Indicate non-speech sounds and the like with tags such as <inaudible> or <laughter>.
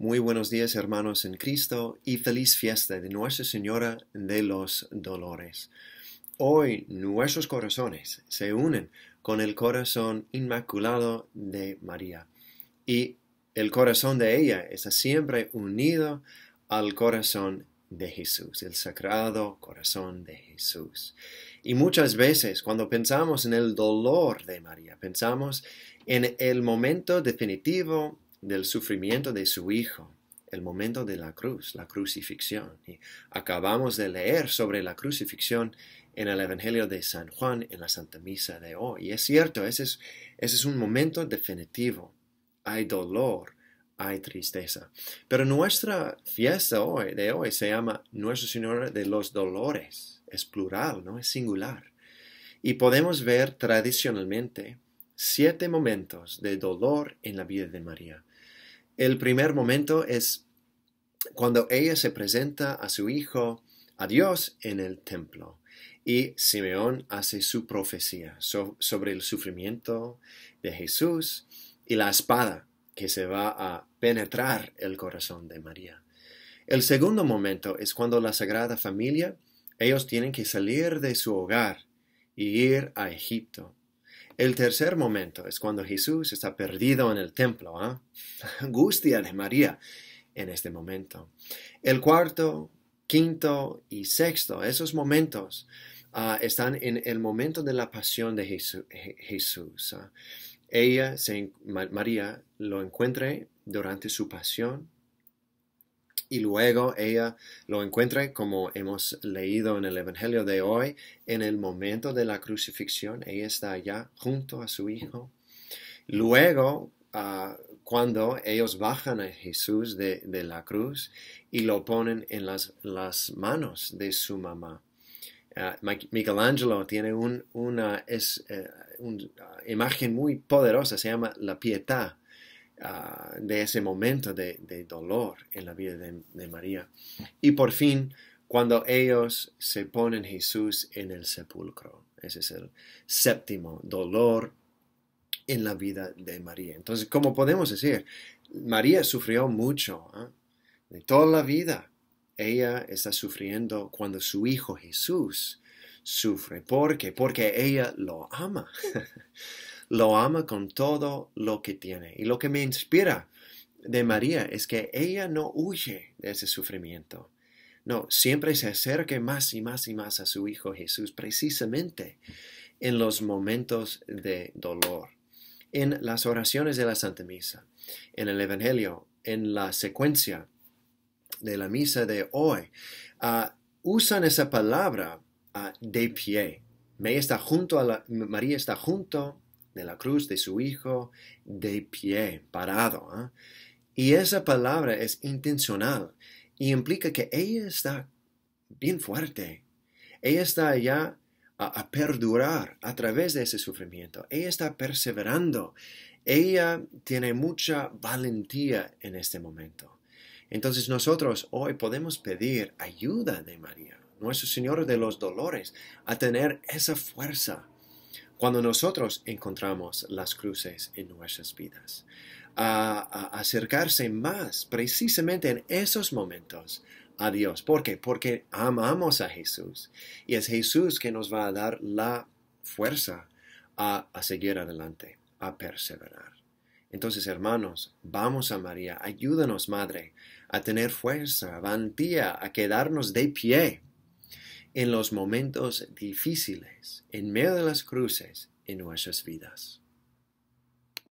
Muy buenos días hermanos en Cristo y feliz fiesta de Nuestra Señora de los Dolores. Hoy nuestros corazones se unen con el corazón inmaculado de María y el corazón de ella está siempre unido al corazón de Jesús, el sagrado corazón de Jesús. Y muchas veces cuando pensamos en el dolor de María, pensamos en el momento definitivo del sufrimiento de su Hijo, el momento de la cruz, la crucifixión. Y acabamos de leer sobre la crucifixión en el Evangelio de San Juan en la Santa Misa de hoy. Y es cierto, ese es, ese es un momento definitivo. Hay dolor, hay tristeza. Pero nuestra fiesta hoy, de hoy se llama Nuestro Señor de los Dolores. Es plural, no es singular. Y podemos ver tradicionalmente siete momentos de dolor en la vida de María. El primer momento es cuando ella se presenta a su hijo, a Dios, en el templo. Y Simeón hace su profecía sobre el sufrimiento de Jesús y la espada que se va a penetrar el corazón de María. El segundo momento es cuando la Sagrada Familia, ellos tienen que salir de su hogar y ir a Egipto. El tercer momento es cuando Jesús está perdido en el templo. ¿ah? <laughs> Angustia de María en este momento. El cuarto, quinto y sexto, esos momentos ah, están en el momento de la pasión de Jesús. ¿ah? Ella, María, lo encuentra durante su pasión y luego ella lo encuentra, como hemos leído en el Evangelio de hoy, en el momento de la crucifixión, ella está allá junto a su hijo. Luego, ah, cuando ellos bajan a Jesús de, la cruz y lo ponen en las, manos de su mamá. Ah, Michelangelo tiene una, eh, ah, imagen muy poderosa, se llama la pietà, Ah, de ese momento de, dolor en la vida de, María. Y por fin, cuando ellos se ponen Jesús en el sepulcro, ese es el séptimo dolor en la vida de María. Entonces, como podemos decir, María sufrió mucho ¿ah? de toda la vida. Ella está sufriendo cuando su hijo Jesús sufre. porque Porque ella lo ama. <laughs> lo ama con todo lo que tiene. Y lo que me inspira de María es que ella no huye de ese sufrimiento. No, siempre se acerque más y más y más a su Hijo Jesús, precisamente en los momentos de dolor, en las oraciones de la Santa Misa, en el Evangelio, en la secuencia de la misa de hoy, ah, usan esa palabra ah, de pie. Me está junto a María está junto de la cruz de su Hijo de pie, parado. ¿ah? Y esa palabra es intencional y implica que ella está bien fuerte. Ella está allá a perdurar a través de ese sufrimiento. Ella está perseverando. Ella tiene mucha valentía en este momento. Entonces nosotros hoy podemos pedir ayuda de María, nuestro Señor de los Dolores, a tener esa fuerza cuando nosotros encontramos las cruces en nuestras vidas, a, acercarse más precisamente en esos momentos a Dios. ¿Por qué? Porque amamos a Jesús y es Jesús que nos va a dar la fuerza a, seguir adelante, a perseverar. Entonces, hermanos, vamos a María, ayúdanos, Madre, a tener fuerza, vantía a quedarnos de pie en los momentos difíciles, en medio de las cruces en nuestras vidas.